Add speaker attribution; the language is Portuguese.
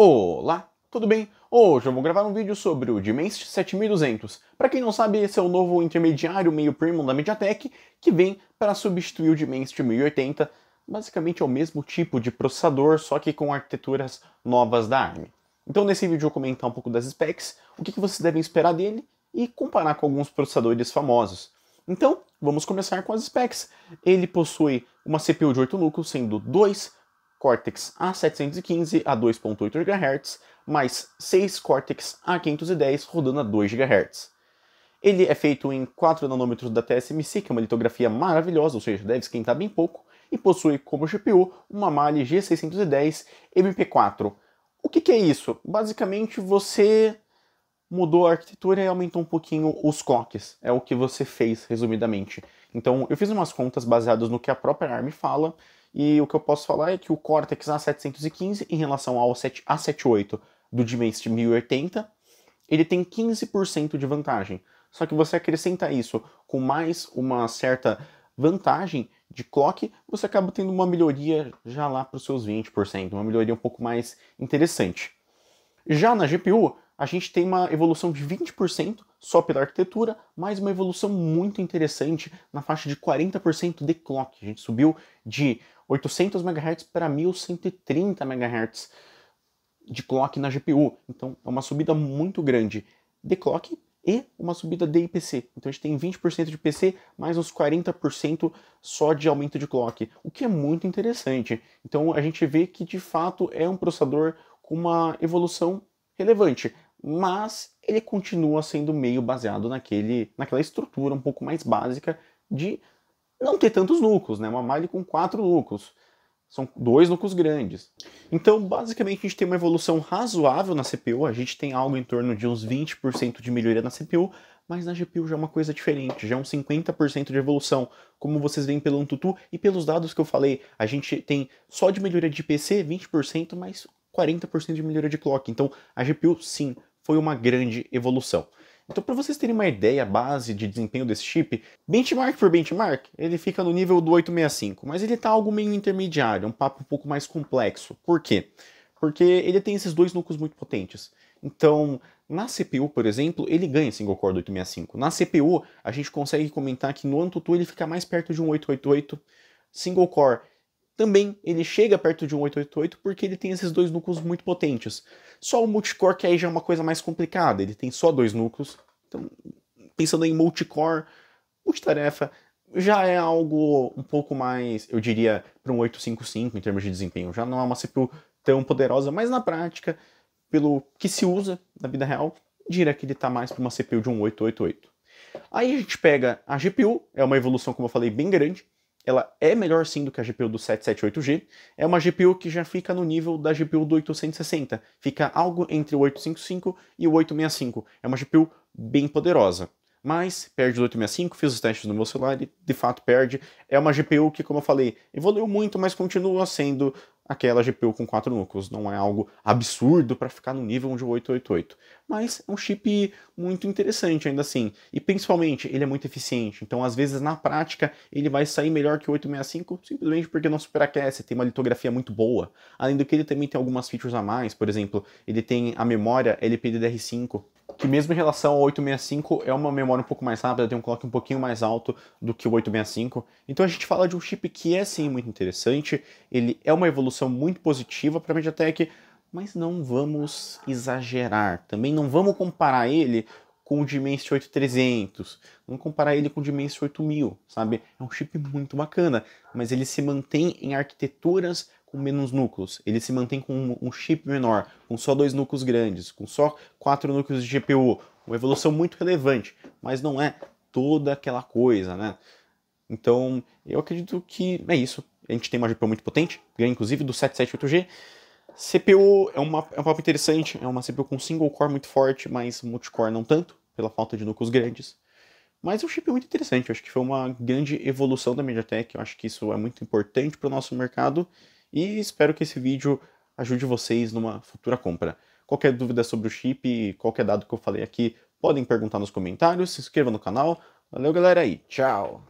Speaker 1: Olá, tudo bem? Hoje eu vou gravar um vídeo sobre o Dimensity 7200. Para quem não sabe, esse é o novo intermediário meio premium da MediaTek que vem para substituir o Dimensity 1080. Basicamente é o mesmo tipo de processador, só que com arquiteturas novas da ARM. Então nesse vídeo eu vou comentar um pouco das specs, o que, que vocês devem esperar dele e comparar com alguns processadores famosos. Então, vamos começar com as specs. Ele possui uma CPU de 8 núcleos, sendo 2 Cortex A715 a 2.8 GHz, mais 6 Cortex A510 rodando a 2 GHz. Ele é feito em 4 nanômetros da TSMC, que é uma litografia maravilhosa, ou seja, deve esquentar bem pouco, e possui como GPU uma Mali G610 MP4. O que, que é isso? Basicamente você mudou a arquitetura e aumentou um pouquinho os clocks. É o que você fez, resumidamente. Então, eu fiz umas contas baseadas no que a própria ARM fala, e o que eu posso falar é que o Cortex A715 em relação ao A78 do Dimensity 1080, ele tem 15% de vantagem. Só que você acrescenta isso com mais uma certa vantagem de clock, você acaba tendo uma melhoria já lá para os seus 20%, uma melhoria um pouco mais interessante. Já na GPU, a gente tem uma evolução de 20% só pela arquitetura, mas uma evolução muito interessante na faixa de 40% de clock. A gente subiu de 800 MHz para 1130 MHz de clock na GPU. Então é uma subida muito grande de clock e uma subida de IPC. Então a gente tem 20% de IPC mais uns 40% só de aumento de clock, o que é muito interessante. Então a gente vê que de fato é um processador com uma evolução relevante, mas ele continua sendo meio baseado naquele, naquela estrutura um pouco mais básica de não ter tantos núcleos, né? Uma malha com quatro núcleos. São dois núcleos grandes. Então, basicamente, a gente tem uma evolução razoável na CPU. A gente tem algo em torno de uns 20% de melhoria na CPU, mas na GPU já é uma coisa diferente, já é uns 50% de evolução. Como vocês veem pelo Antutu e pelos dados que eu falei, a gente tem só de melhoria de PC 20%, mas 40% de melhoria de clock. Então, a GPU, sim, foi uma grande evolução. Então, para vocês terem uma ideia base de desempenho desse chip, benchmark por benchmark, ele fica no nível do 865, mas ele está algo meio intermediário, é um papo um pouco mais complexo. Por quê? Porque ele tem esses dois núcleos muito potentes. Então, na CPU, por exemplo, ele ganha single core do 865. Na CPU, a gente consegue comentar que no Antutu ele fica mais perto de um 888 single core também ele chega perto de um 888 porque ele tem esses dois núcleos muito potentes. Só o multicore que aí já é uma coisa mais complicada, ele tem só dois núcleos. Então, pensando em multicore, multitarefa, já é algo um pouco mais, eu diria, para um 855 em termos de desempenho. Já não é uma CPU tão poderosa, mas na prática, pelo que se usa na vida real, diria que ele está mais para uma CPU de um 888. Aí a gente pega a GPU, é uma evolução, como eu falei, bem grande ela é melhor sim do que a GPU do 778G, é uma GPU que já fica no nível da GPU do 860, fica algo entre o 855 e o 865. É uma GPU bem poderosa. Mas perde o 865, fiz os testes no meu celular e de fato perde. É uma GPU que, como eu falei, evoluiu muito, mas continua sendo aquela GPU com quatro núcleos. Não é algo absurdo para ficar no nível de 888, mas é um chip muito interessante ainda assim. E principalmente, ele é muito eficiente, então às vezes na prática ele vai sair melhor que o 865 simplesmente porque não superaquece, tem uma litografia muito boa. Além do que ele também tem algumas features a mais, por exemplo, ele tem a memória LPDDR5 que mesmo em relação ao 865 é uma memória um pouco mais rápida, tem um clock um pouquinho mais alto do que o 865. Então a gente fala de um chip que é sim muito interessante, ele é uma evolução muito positiva para a MediaTek, mas não vamos exagerar. Também não vamos comparar ele com o Dimensity 8300, não comparar ele com o Dimensity 8000, sabe? É um chip muito bacana, mas ele se mantém em arquiteturas com menos núcleos. Ele se mantém com um chip menor, com só dois núcleos grandes, com só quatro núcleos de GPU. Uma evolução muito relevante, mas não é toda aquela coisa, né? Então, eu acredito que é isso. A gente tem uma GPU muito potente, ganha inclusive do 778G. CPU é, uma, é um papo interessante, é uma CPU com single core muito forte, mas multicore não tanto, pela falta de núcleos grandes. Mas é um chip muito interessante, eu acho que foi uma grande evolução da MediaTek, eu acho que isso é muito importante para o nosso mercado e espero que esse vídeo ajude vocês numa futura compra. Qualquer dúvida sobre o chip, qualquer dado que eu falei aqui, podem perguntar nos comentários, se inscreva no canal. Valeu, galera, e tchau!